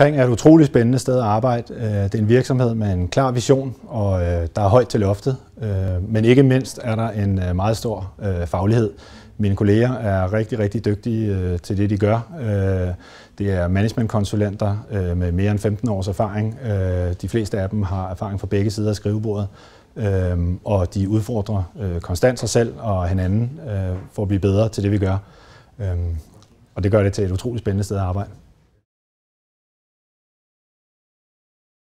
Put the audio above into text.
Kring er et utroligt spændende sted at arbejde. Øh, det er en virksomhed med en klar vision, og øh, der er højt til loftet. Øh, men ikke mindst er der en meget stor faglighed. Mine kolleger er rigtig, rigtig dygtige til det, de gør. Det er managementkonsulenter med mere end 15 års erfaring. De fleste af dem har erfaring fra begge sider af skrivebordet. Og de udfordrer konstant sig selv og hinanden for at blive bedre til det, vi gør. Og det gør det til et utroligt spændende sted at arbejde.